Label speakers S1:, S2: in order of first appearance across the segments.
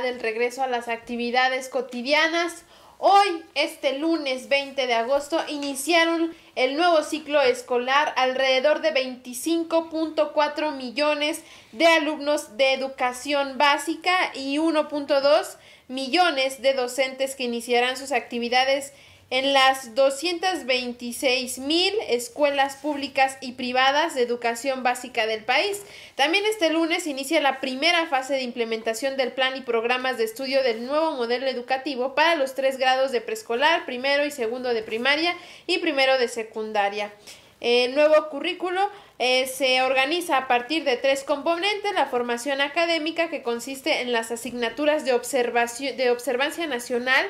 S1: del regreso a las actividades cotidianas. Hoy, este lunes 20 de agosto, iniciaron el nuevo ciclo escolar alrededor de 25.4 millones de alumnos de educación básica y 1.2 millones de docentes que iniciarán sus actividades en las 226 mil escuelas públicas y privadas de educación básica del país. También este lunes inicia la primera fase de implementación del plan y programas de estudio del nuevo modelo educativo para los tres grados de preescolar, primero y segundo de primaria y primero de secundaria. El nuevo currículo eh, se organiza a partir de tres componentes, la formación académica que consiste en las asignaturas de, observación, de observancia nacional,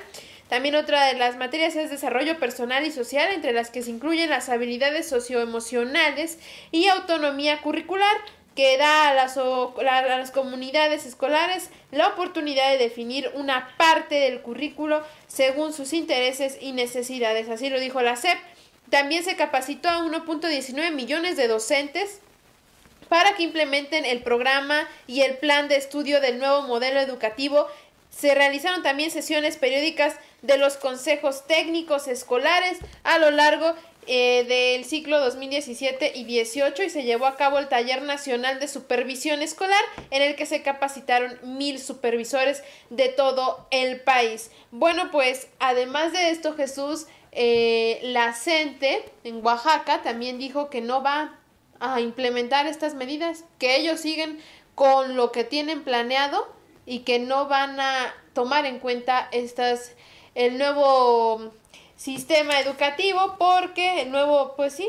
S1: también otra de las materias es desarrollo personal y social, entre las que se incluyen las habilidades socioemocionales y autonomía curricular, que da a las, a las, comunidades escolares la oportunidad de definir una parte del currículo según sus intereses y necesidades. Así lo dijo la cep También se capacitó a 1.19 millones de docentes para que implementen el programa y el plan de estudio del nuevo modelo educativo se realizaron también sesiones periódicas de los consejos técnicos escolares a lo largo eh, del ciclo 2017 y 18 y se llevó a cabo el taller nacional de supervisión escolar en el que se capacitaron mil supervisores de todo el país. Bueno, pues además de esto, Jesús, Lacente eh, la en Oaxaca también dijo que no va a implementar estas medidas, que ellos siguen con lo que tienen planeado y que no van a tomar en cuenta estas el nuevo sistema educativo porque el nuevo pues sí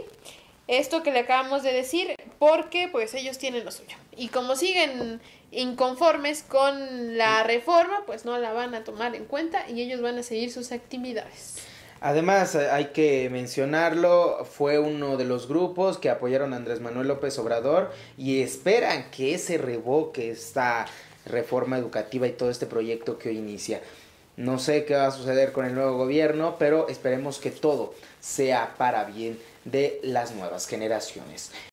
S1: esto que le acabamos de decir porque pues ellos tienen lo suyo y como siguen inconformes con la reforma pues no la van a tomar en cuenta y ellos van a seguir sus actividades
S2: Además, eh, hay que mencionarlo, fue uno de los grupos que apoyaron a Andrés Manuel López Obrador y esperan que ese revoque esta reforma educativa y todo este proyecto que hoy inicia. No sé qué va a suceder con el nuevo gobierno, pero esperemos que todo sea para bien de las nuevas generaciones.